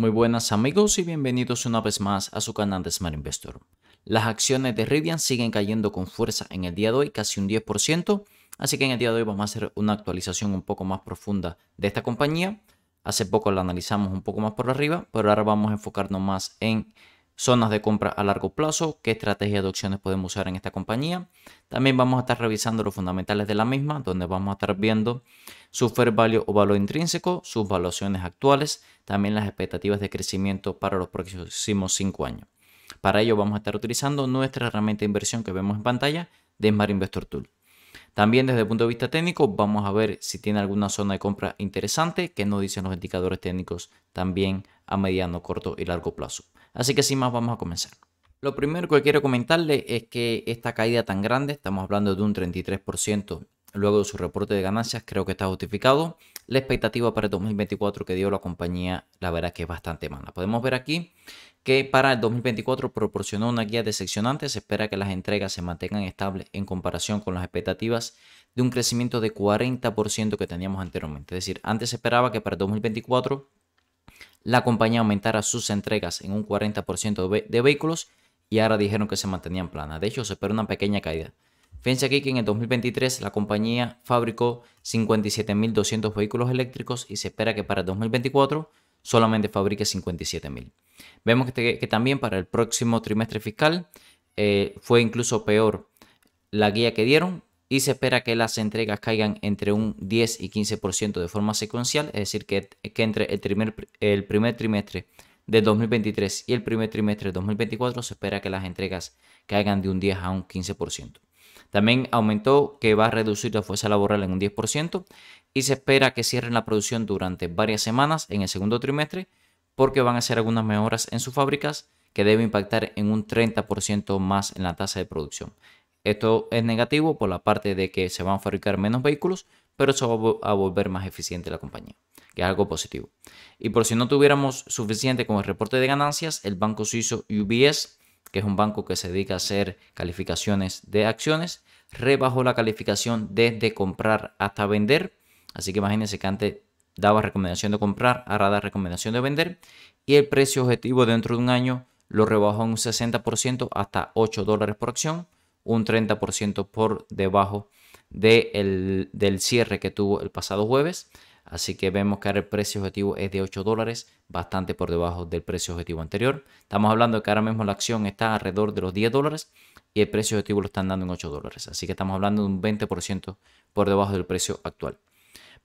Muy buenas amigos y bienvenidos una vez más a su canal de Smart Investor. Las acciones de Rivian siguen cayendo con fuerza en el día de hoy, casi un 10%, así que en el día de hoy vamos a hacer una actualización un poco más profunda de esta compañía. Hace poco la analizamos un poco más por arriba, pero ahora vamos a enfocarnos más en zonas de compra a largo plazo, qué estrategia de opciones podemos usar en esta compañía. También vamos a estar revisando los fundamentales de la misma, donde vamos a estar viendo su fair value o valor intrínseco, sus valuaciones actuales, también las expectativas de crecimiento para los próximos 5 años. Para ello vamos a estar utilizando nuestra herramienta de inversión que vemos en pantalla de Smart Investor Tool. También desde el punto de vista técnico vamos a ver si tiene alguna zona de compra interesante que nos dicen los indicadores técnicos también a mediano, corto y largo plazo. Así que sin más vamos a comenzar. Lo primero que quiero comentarle es que esta caída tan grande, estamos hablando de un 33% luego de su reporte de ganancias, creo que está justificado. La expectativa para el 2024 que dio la compañía, la verdad que es bastante mala. Podemos ver aquí que para el 2024 proporcionó una guía decepcionante. Se espera que las entregas se mantengan estables en comparación con las expectativas de un crecimiento de 40% que teníamos anteriormente. Es decir, antes se esperaba que para el 2024 la compañía aumentara sus entregas en un 40% de, vehículos y ahora dijeron que se mantenían planas. De hecho, se espera una pequeña caída. Fíjense aquí que en el 2023 la compañía fabricó 57.200 vehículos eléctricos y se espera que para el 2024 solamente fabrique 57.000. Vemos que, también para el próximo trimestre fiscal eh, fue incluso peor la guía que dieron y se espera que las entregas caigan entre un 10 y 15% de forma secuencial, es decir, que, entre el primer, trimestre de 2023 y el primer trimestre de 2024 se espera que las entregas caigan de un 10 a un 15%. También aumentó que va a reducir la fuerza laboral en un 10% y se espera que cierren la producción durante varias semanas en el segundo trimestre porque van a hacer algunas mejoras en sus fábricas que debe impactar en un 30% más en la tasa de producción. Esto es negativo por la parte de que se van a fabricar menos vehículos, pero eso va a volver más eficiente la compañía, que es algo positivo. Y por si no tuviéramos suficiente con el reporte de ganancias, el banco suizo UBS, que es un banco que se dedica a hacer calificaciones de acciones, rebajó la calificación desde comprar hasta vender. Así que imagínense que antes daba recomendación de comprar, ahora da recomendación de vender. Y el precio objetivo dentro de un año lo rebajó en un 60% hasta 8 dólares por acción un 30% por debajo del cierre que tuvo el pasado jueves. Así que vemos que ahora el precio objetivo es de 8 dólares, bastante por debajo del precio objetivo anterior. Estamos hablando de que ahora mismo la acción está alrededor de los 10 dólares y el precio objetivo lo están dando en 8 dólares. Así que estamos hablando de un 20% por debajo del precio actual.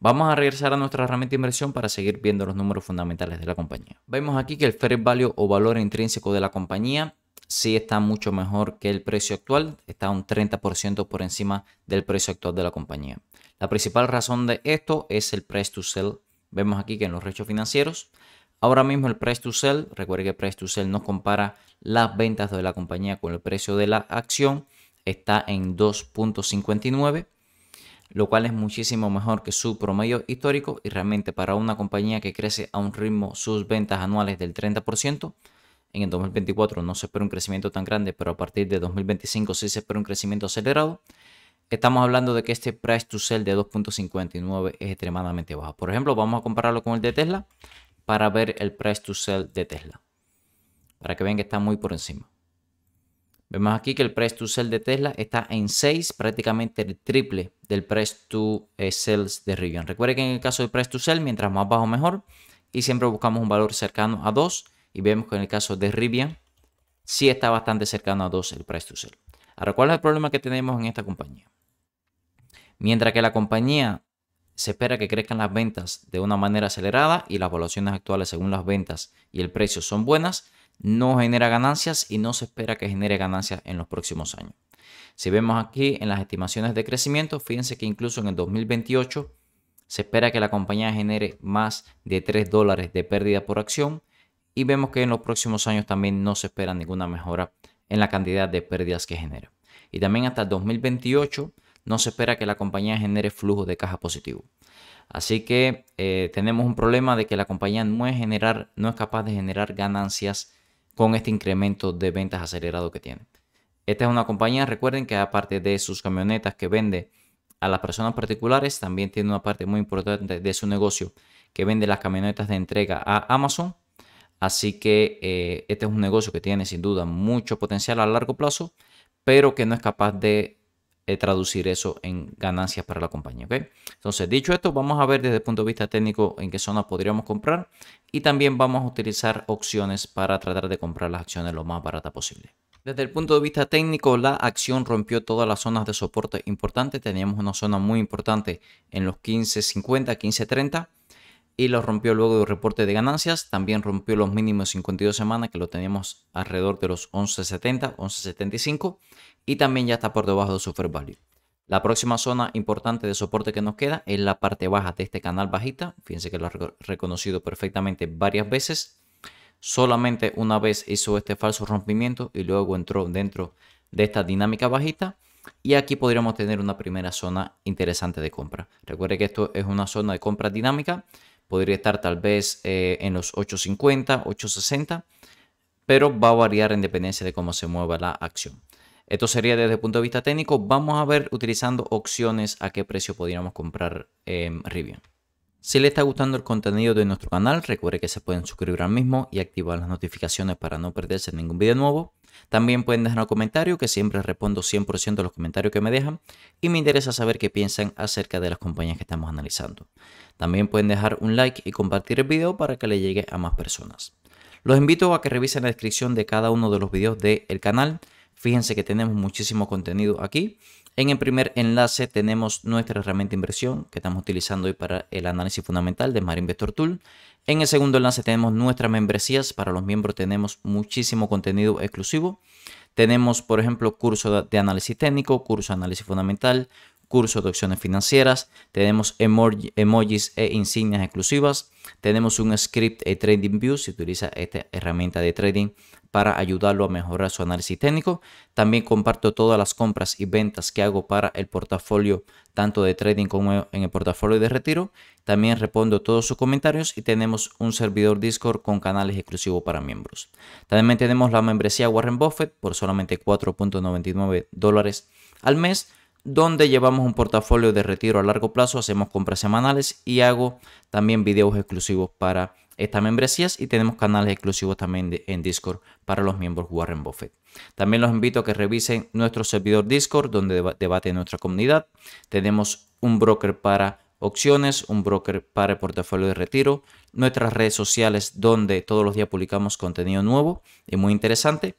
Vamos a regresar a nuestra herramienta de inversión para seguir viendo los números fundamentales de la compañía. Vemos aquí que el fair value o valor intrínseco de la compañía sí está mucho mejor que el precio actual, está un 30% por encima del precio actual de la compañía. La principal razón de esto es el price to sell. Vemos aquí que en los rechos financieros, ahora mismo el price to sell, recuerde que el price to sell no compara las ventas de la compañía con el precio de la acción, está en 2.59 lo cual es muchísimo mejor que su promedio histórico y realmente para una compañía que crece a un ritmo sus ventas anuales del 30%, en el 2024 no se espera un crecimiento tan grande, pero a partir de 2025 sí se espera un crecimiento acelerado. Estamos hablando de que este price to sell de 2.59 es extremadamente bajo. Por ejemplo, vamos a compararlo con el de Tesla para ver el price to sell de Tesla. Para que vean que está muy por encima. Vemos aquí que el price to sell de Tesla está en 6, prácticamente el triple del price to eh, sell de Rivian. Recuerden que en el caso del price to sell, mientras más bajo mejor. Y siempre buscamos un valor cercano a 2 y vemos que en el caso de Rivian sí está bastante cercano a 2 el price to sell. Ahora, ¿cuál es el problema que tenemos en esta compañía? Mientras que la compañía se espera que crezcan las ventas de una manera acelerada y las evaluaciones actuales según las ventas y el precio son buenas, no genera ganancias y no se espera que genere ganancias en los próximos años. Si vemos aquí en las estimaciones de crecimiento, fíjense que incluso en el 2028 se espera que la compañía genere más de 3 dólares de pérdida por acción y vemos que en los próximos años también no se espera ninguna mejora en la cantidad de pérdidas que genera. Y también hasta el 2028 no se espera que la compañía genere flujo de caja positivo. Así que eh, tenemos un problema de que la compañía no es, generar, no es capaz de generar ganancias con este incremento de ventas acelerado que tiene. Esta es una compañía, recuerden que aparte de sus camionetas que vende a las personas particulares, también tiene una parte muy importante de su negocio que vende las camionetas de entrega a Amazon Así que eh, este es un negocio que tiene sin duda mucho potencial a largo plazo, pero que no es capaz de eh, traducir eso en ganancias para la compañía. Entonces, dicho esto, vamos a ver desde el punto de vista técnico en qué zona podríamos comprar y también vamos a utilizar opciones para tratar de comprar las acciones lo más barata posible. Desde el punto de vista técnico, la acción rompió todas las zonas de soporte importantes. Teníamos una zona muy importante en los 15.50, 15.30 y lo rompió luego del reporte de ganancias. También rompió los mínimos 52 semanas que lo teníamos alrededor de los 11.70, 11.75 y también ya está por debajo de su fair value. La próxima zona importante de soporte que nos queda es la parte baja de este canal bajita. Fíjense que lo ha reconocido perfectamente varias veces. Solamente una vez hizo este falso rompimiento y luego entró dentro de esta dinámica bajita. Y aquí podríamos tener una primera zona interesante de compra. Recuerde que esto es una zona de compra dinámica podría estar tal vez eh, en los 850, 860, pero va a variar en dependencia de cómo se mueva la acción. Esto sería desde el punto de vista técnico. Vamos a ver utilizando opciones a qué precio podríamos comprar eh, Rivian. Si le está gustando el contenido de nuestro canal, recuerde que se pueden suscribir al mismo y activar las notificaciones para no perderse ningún video nuevo. También pueden dejar un comentario, que siempre respondo 100% de los comentarios que me dejan y me interesa saber qué piensan acerca de las compañías que estamos analizando. También pueden dejar un like y compartir el video para que le llegue a más personas. Los invito a que revisen la descripción de cada uno de los videos del canal Fíjense que tenemos muchísimo contenido aquí. En el primer enlace tenemos nuestra herramienta de inversión que estamos utilizando hoy para el análisis fundamental de Marinvestor Investor Tool. En el segundo enlace tenemos nuestras membresías. Para los miembros tenemos muchísimo contenido exclusivo. Tenemos, por ejemplo, curso de análisis técnico, curso de análisis fundamental, curso de opciones financieras, tenemos emojis e insignias exclusivas, tenemos un script e trading view si utiliza esta herramienta de trading para ayudarlo a mejorar su análisis técnico. También comparto todas las compras y ventas que hago para el portafolio, tanto de trading como en el portafolio de retiro. También respondo todos sus comentarios y tenemos un servidor Discord con canales exclusivos para miembros. También tenemos la membresía Warren Buffett por solamente 4.99 dólares al mes donde llevamos un portafolio de retiro a largo plazo, hacemos compras semanales y hago también videos exclusivos para estas membresías y tenemos canales exclusivos también en Discord para los miembros Warren Buffett. También los invito a que revisen nuestro servidor Discord donde debate nuestra comunidad. Tenemos un broker para opciones, un broker para el portafolio de retiro, nuestras redes sociales donde todos los días publicamos contenido nuevo y muy interesante.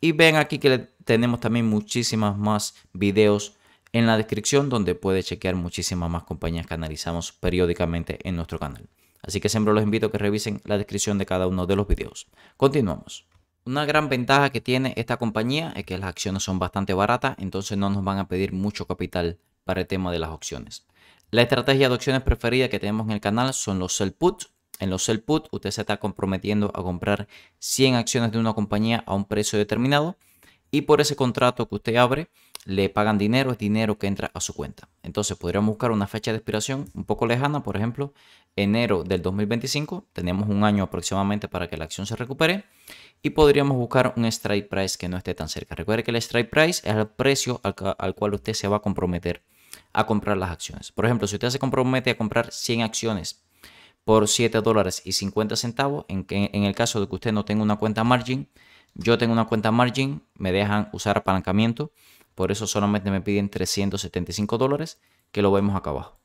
Y ven aquí que tenemos también muchísimas más videos en la descripción donde puede chequear muchísimas más compañías que analizamos periódicamente en nuestro canal. Así que siempre los invito a que revisen la descripción de cada uno de los videos. Continuamos. Una gran ventaja que tiene esta compañía es que las acciones son bastante baratas, entonces no nos van a pedir mucho capital para el tema de las opciones. La estrategia de opciones preferida que tenemos en el canal son los sell puts. En los sell put usted se está comprometiendo a comprar 100 acciones de una compañía a un precio determinado y por ese contrato que usted abre, le pagan dinero, es dinero que entra a su cuenta. Entonces podríamos buscar una fecha de expiración un poco lejana, por ejemplo, enero del 2025, tenemos un año aproximadamente para que la acción se recupere y podríamos buscar un strike price que no esté tan cerca. Recuerde que el strike price es el precio al, cual usted se va a comprometer a comprar las acciones. Por ejemplo, si usted se compromete a comprar 100 acciones por $7.50, dólares y 50 centavos, en, en el caso de que usted no tenga una cuenta margin, yo tengo una cuenta margin, me dejan usar apalancamiento por eso solamente me piden 375 dólares, que lo vemos acá abajo.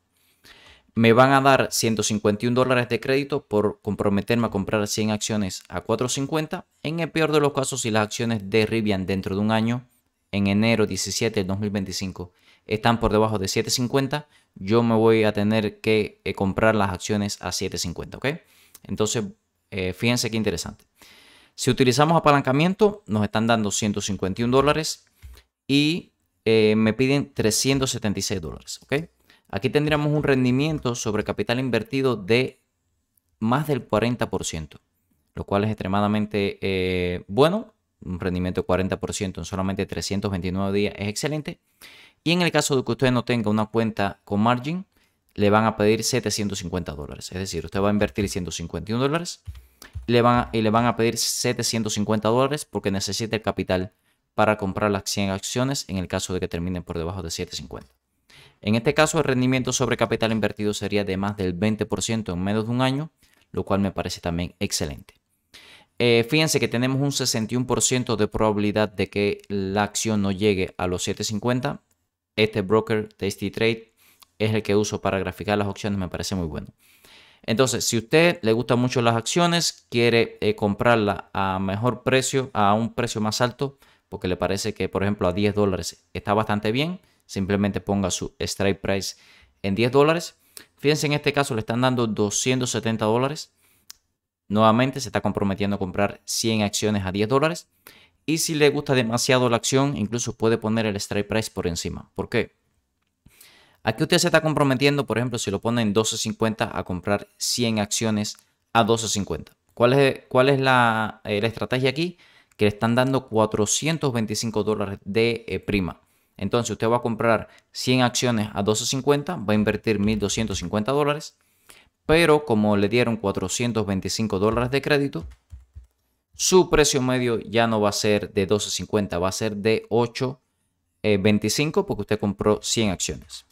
Me van a dar 151 dólares de crédito por comprometerme a comprar 100 acciones a 4.50. En el peor de los casos, si las acciones de Rivian dentro de un año, en enero 17 del 2025, están por debajo de 7.50, yo me voy a tener que eh, comprar las acciones a 7.50, ¿ok? Entonces, eh, fíjense qué interesante. Si utilizamos apalancamiento, nos están dando 151 dólares y eh, me piden 376 dólares. Aquí tendríamos un rendimiento sobre capital invertido de más del 40%, lo cual es extremadamente eh, bueno. Un rendimiento de 40% en solamente 329 días es excelente. Y en el caso de que usted no tenga una cuenta con margin, le van a pedir 750 dólares. Es decir, usted va a invertir 151 dólares y le van a pedir 750 dólares porque necesita el capital para comprar las 100 acciones en el caso de que terminen por debajo de 7.50. En este caso, el rendimiento sobre capital invertido sería de más del 20% en menos de un año, lo cual me parece también excelente. Eh, fíjense que tenemos un 61% de probabilidad de que la acción no llegue a los 7.50. Este broker, Tasty Trade, es el que uso para graficar las opciones, me parece muy bueno. Entonces, si a usted le gustan mucho las acciones, quiere eh, comprarla a mejor precio, a un precio más alto, porque le parece que, por ejemplo, a 10 dólares está bastante bien, simplemente ponga su strike price en 10 dólares. Fíjense, en este caso le están dando 270 dólares. Nuevamente se está comprometiendo a comprar 100 acciones a 10 dólares. Y si le gusta demasiado la acción, incluso puede poner el strike price por encima. ¿Por qué? Aquí usted se está comprometiendo, por ejemplo, si lo pone en 12.50 a comprar 100 acciones a 12.50. ¿Cuál es, cuál es la eh, estrategia aquí? que le están dando 425 dólares de eh, prima. Entonces usted va a comprar 100 acciones a 12.50, va a invertir 1.250 dólares, pero como le dieron 425 dólares de crédito, su precio medio ya no va a ser de 12.50, va a ser de 8.25 eh, porque usted compró 100 acciones.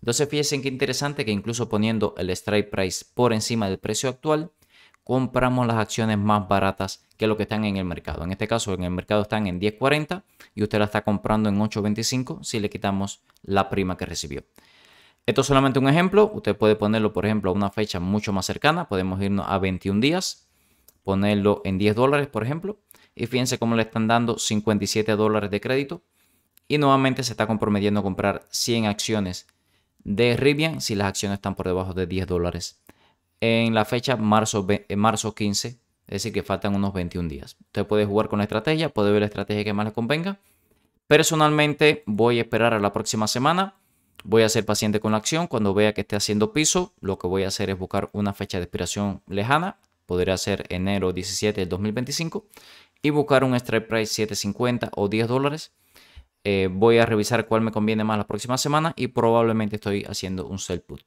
Entonces fíjense qué interesante que incluso poniendo el strike price por encima del precio actual, compramos las acciones más baratas que lo que están en el mercado. En este caso, en el mercado están en 10.40 y usted la está comprando en 8.25 si le quitamos la prima que recibió. Esto es solamente un ejemplo. Usted puede ponerlo, por ejemplo, a una fecha mucho más cercana. Podemos irnos a 21 días, ponerlo en 10 dólares, por ejemplo. Y fíjense cómo le están dando 57 dólares de crédito. Y nuevamente se está comprometiendo a comprar 100 acciones de Rivian si las acciones están por debajo de 10 dólares en la fecha marzo, eh, marzo 15, es decir, que faltan unos 21 días. Usted puede jugar con la estrategia, puede ver la estrategia que más le convenga. Personalmente voy a esperar a la próxima semana. Voy a ser paciente con la acción. Cuando vea que esté haciendo piso, lo que voy a hacer es buscar una fecha de expiración lejana. Podría ser enero 17 del 2025. Y buscar un strike price 750 o 10 dólares. Eh, voy a revisar cuál me conviene más la próxima semana y probablemente estoy haciendo un sell put.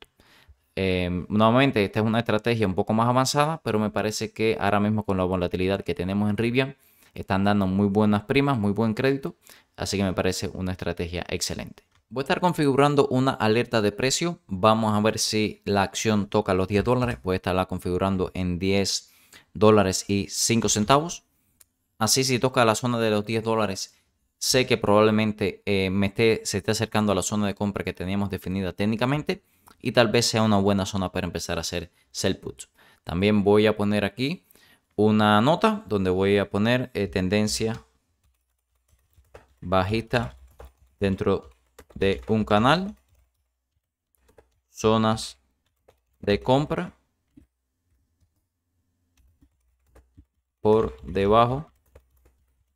Em, nuevamente, esta es una estrategia un poco más avanzada, pero me parece que ahora mismo con la volatilidad que tenemos en Rivian, están dando muy buenas primas, muy buen crédito, así que me parece una estrategia excelente. Voy a estar configurando una alerta de precio. Vamos a ver si la acción toca los 10 dólares. Voy a estarla configurando en 10 dólares y 5 centavos. Así si toca la zona de los 10 dólares, sé que probablemente eh, me esté, se esté acercando a la zona de compra que teníamos definida técnicamente y tal vez sea una buena zona para empezar a hacer sell puts. También voy a poner aquí una nota donde voy a poner eh, tendencia bajista dentro de un canal, zonas de compra por debajo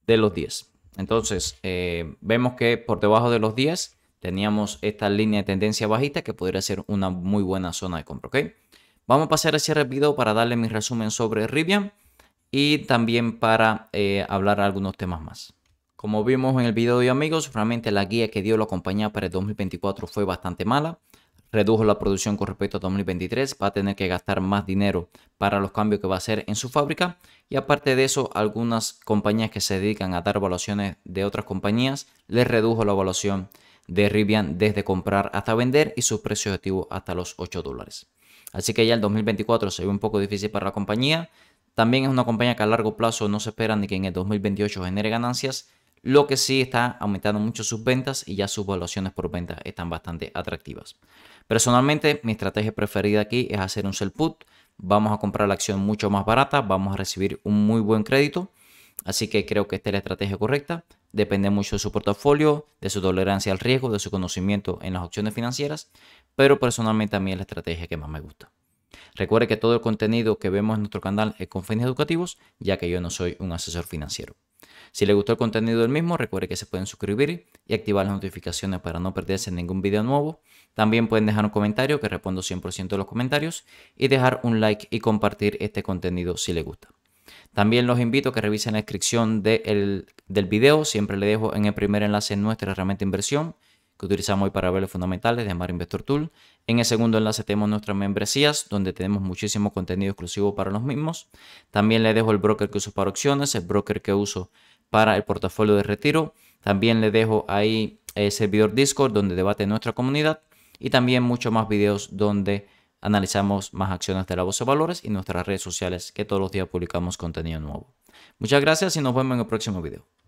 de los 10. Entonces, eh, vemos que por debajo de los 10 teníamos esta línea de tendencia bajista que podría ser una muy buena zona de compra, Vamos a pasar a cierre video para darle mi resumen sobre Rivian y también para hablar eh, hablar algunos temas más. Como vimos en el video de amigos, realmente la guía que dio la compañía para el 2024 fue bastante mala. Redujo la producción con respecto a 2023, va a tener que gastar más dinero para los cambios que va a hacer en su fábrica. Y aparte de eso, algunas compañías que se dedican a dar evaluaciones de otras compañías les redujo la evaluación de Rivian desde comprar hasta vender y sus precios activos hasta los 8 dólares. Así que ya el 2024 se ve un poco difícil para la compañía. También es una compañía que a largo plazo no se espera ni que en el 2028 genere ganancias, lo que sí está aumentando mucho sus ventas y ya sus valuaciones por venta están bastante atractivas. Personalmente, mi estrategia preferida aquí es hacer un sell put. Vamos a comprar la acción mucho más barata, vamos a recibir un muy buen crédito. Así que creo que esta es la estrategia correcta depende mucho de su portafolio, de su tolerancia al riesgo, de su conocimiento en las opciones financieras, pero personalmente a mí es la estrategia que más me gusta. Recuerde que todo el contenido que vemos en nuestro canal es con fines educativos, ya que yo no soy un asesor financiero. Si le gustó el contenido del mismo, recuerde que se pueden suscribir y activar las notificaciones para no perderse ningún video nuevo. También pueden dejar un comentario, que respondo 100% de los comentarios, y dejar un like y compartir este contenido si le gusta. También los invito a que revisen la descripción del video. Siempre le dejo en el primer enlace nuestra herramienta de inversión que utilizamos hoy para ver los fundamentales de Mar Investor Tool. En el segundo enlace tenemos nuestras membresías, donde tenemos muchísimo contenido exclusivo para los mismos. También le dejo el broker que uso para opciones, el broker que uso para el portafolio de retiro. También le dejo ahí el servidor Discord, donde debate nuestra comunidad. Y también muchos más videos donde analizamos más acciones de la Voz de Valores y nuestras redes sociales que todos los días publicamos contenido nuevo. Muchas gracias y nos vemos en el próximo video.